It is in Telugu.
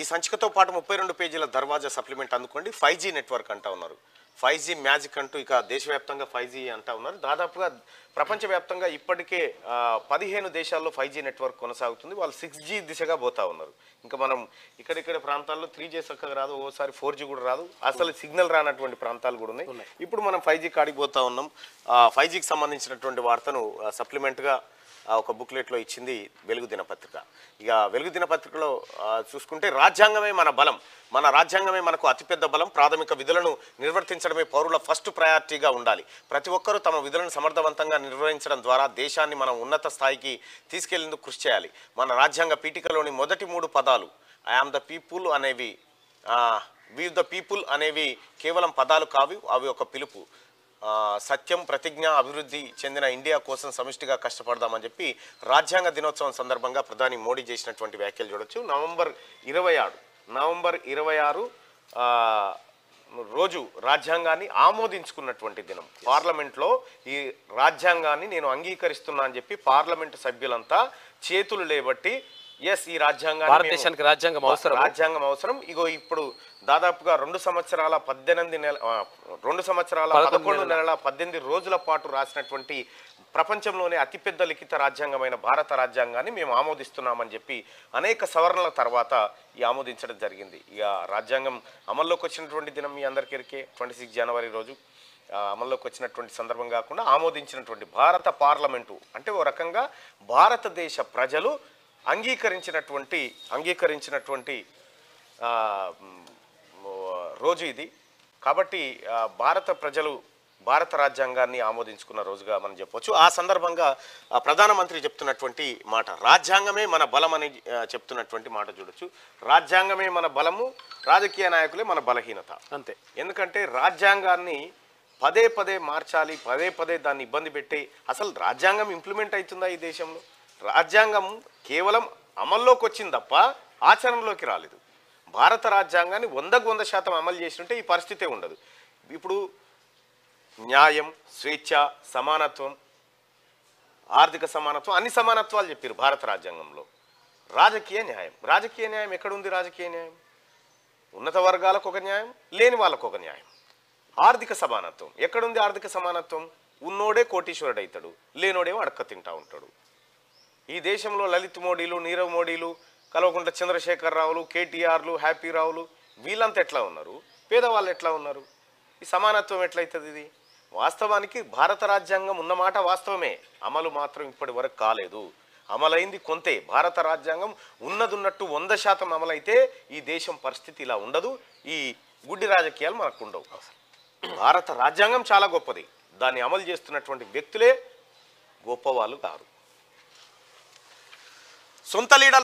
ఈ సంచికతో పాటు ముప్పై రెండు పేజీల దర్వాజా సప్లిమెంట్ అందుకోండి ఫైవ్ జీ నెట్వర్క్ అంటా ఉన్నారు ఫైవ్ జీ మ్యాజిక్ అంటూ ఇక దేశవ్యాప్తంగా ఫైవ్ జీ అంటా ఉన్నారు దాదాపుగా ప్రపంచవ్యాప్తంగా ఇప్పటికే పదిహేను దేశాల్లో ఫైవ్ జీ నెట్వర్క్ కొనసాగుతుంది వాళ్ళు సిక్స్ జీ దిశగా పోతా ఉన్నారు ఇంకా మనం ఇక్కడిక్కడ ప్రాంతాల్లో త్రీ జీ చక్కగా రాదు ఓసారి ఫోర్ జీ కూడా రాదు అసలు సిగ్నల్ రానటువంటి ప్రాంతాలు కూడా ఉన్నాయి ఇప్పుడు మనం ఫైవ్ జీ కాడికి పోతా ఉన్నాం ఫైవ్ జీకి సంబంధించినటువంటి వార్తను సప్లిమెంట్గా ఒక బుక్లెట్లో ఇచ్చింది వెలుగు దినపత్రిక ఇక వెలుగు దినపత్రికలో చూసుకుంటే రాజ్యాంగమే మన బలం మన రాజ్యాంగమే మనకు అతిపెద్ద బలం ప్రాథమిక విధులను నిర్వర్తించడమే పౌరుల ఫస్ట్ ప్రయారిటీగా ఉండాలి ప్రతి ఒక్కరూ తమ విధులను సమర్థవంతంగా నిర్వహించడం ద్వారా దేశాన్ని మనం ఉన్నత స్థాయికి తీసుకెళ్లేందుకు కృషి చేయాలి మన రాజ్యాంగ పీఠికలోని మొదటి మూడు పదాలు ఐఆమ్ ద పీపుల్ అనేవి వి ద పీపుల్ అనేవి కేవలం పదాలు కావి అవి ఒక పిలుపు సత్యం ప్రతిజ్ఞ అభివృద్ధి చెందిన ఇండియా కోసం సమిష్టిగా కష్టపడదామని చెప్పి రాజ్యాంగ దినోత్సవం సందర్భంగా ప్రధాని మోడీ చేసినటువంటి వ్యాఖ్యలు చూడొచ్చు నవంబర్ ఇరవై ఆరు నవంబర్ ఇరవై ఆరు రోజు రాజ్యాంగాన్ని ఆమోదించుకున్నటువంటి దినం పార్లమెంట్లో ఈ రాజ్యాంగాన్ని నేను అంగీకరిస్తున్నా అని చెప్పి పార్లమెంట్ సభ్యులంతా చేతులు లేబట్టి ఎస్ ఈ రాజ్యాంగానికి రాజ్యాంగం అవసరం రాజ్యాంగం అవసరం ఇగో ఇప్పుడు దాదాపుగా రెండు సంవత్సరాల పద్దెనిమిది నెల రెండు సంవత్సరాల పదకొండు నెలల పద్దెనిమిది రోజుల పాటు రాసినటువంటి ప్రపంచంలోనే అతిపెద్ద లిఖిత రాజ్యాంగమైన భారత రాజ్యాంగాన్ని మేము ఆమోదిస్తున్నామని చెప్పి అనేక సవరణల తర్వాత ఈ ఆమోదించడం జరిగింది ఇక రాజ్యాంగం అమల్లోకి వచ్చినటువంటి దినం మీ అందరికీ ఎరికే ట్వంటీ సిక్స్ జనవరి రోజు అమల్లోకి వచ్చినటువంటి సందర్భం కాకుండా ఆమోదించినటువంటి భారత పార్లమెంటు అంటే ఓ రకంగా భారతదేశ ప్రజలు అంగీకరించినటువంటి అంగీకరించినటువంటి రోజు ఇది కాబట్టి భారత ప్రజలు భారత రాజ్యాంగాన్ని ఆమోదించుకున్న రోజుగా మనం చెప్పవచ్చు ఆ సందర్భంగా ప్రధానమంత్రి చెప్తున్నటువంటి మాట రాజ్యాంగమే మన బలం అని చెప్తున్నటువంటి మాట చూడొచ్చు రాజ్యాంగమే మన బలము రాజకీయ నాయకులే మన బలహీనత అంతే ఎందుకంటే రాజ్యాంగాన్ని పదే పదే మార్చాలి పదే పదే దాన్ని ఇబ్బంది పెట్టి అసలు రాజ్యాంగం ఇంప్లిమెంట్ అవుతుందా ఈ దేశంలో రాజ్యాంగం కేవలం అమల్లోకి వచ్చింది తప్ప ఆచరణలోకి రాలేదు భారత రాజ్యాంగాన్ని వందకు వంద శాతం అమలు చేసినట్టే ఈ పరిస్థితే ఉండదు ఇప్పుడు న్యాయం స్వేచ్ఛ సమానత్వం ఆర్థిక సమానత్వం అన్ని సమానత్వాలు చెప్పారు భారత రాజ్యాంగంలో రాజకీయ న్యాయం రాజకీయ న్యాయం ఎక్కడుంది రాజకీయ న్యాయం ఉన్నత వర్గాలకు ఒక న్యాయం లేని వాళ్ళకు ఒక న్యాయం ఆర్థిక సమానత్వం ఎక్కడుంది ఆర్థిక సమానత్వం ఉన్నోడే కోటీశ్వరుడు అవుతాడు లేనోడేమో అడక్క తింటా ఉంటాడు ఈ దేశంలో లలిత్ మోడీలు నీరవ్ మోడీలు కలవకుంట చంద్రశేఖర్ రావులు కేటీఆర్లు హ్యాపీ రావులు వీళ్ళంతా ఎట్లా ఉన్నారు పేదవాళ్ళు ఎట్లా ఉన్నారు ఈ సమానత్వం ఎట్లయితుంది ఇది వాస్తవానికి భారత రాజ్యాంగం ఉన్నమాట వాస్తవమే అమలు మాత్రం ఇప్పటి వరకు కాలేదు అమలైంది కొంతే భారత రాజ్యాంగం ఉన్నదున్నట్టు వంద శాతం అమలైతే ఈ దేశం పరిస్థితి ఇలా ఉండదు ఈ గుడ్డి రాజకీయాలు మనకు ఉండవు భారత రాజ్యాంగం చాలా గొప్పది దాన్ని అమలు చేస్తున్నటువంటి వ్యక్తులే గొప్పవాళ్ళు కారు సొంత లీడర్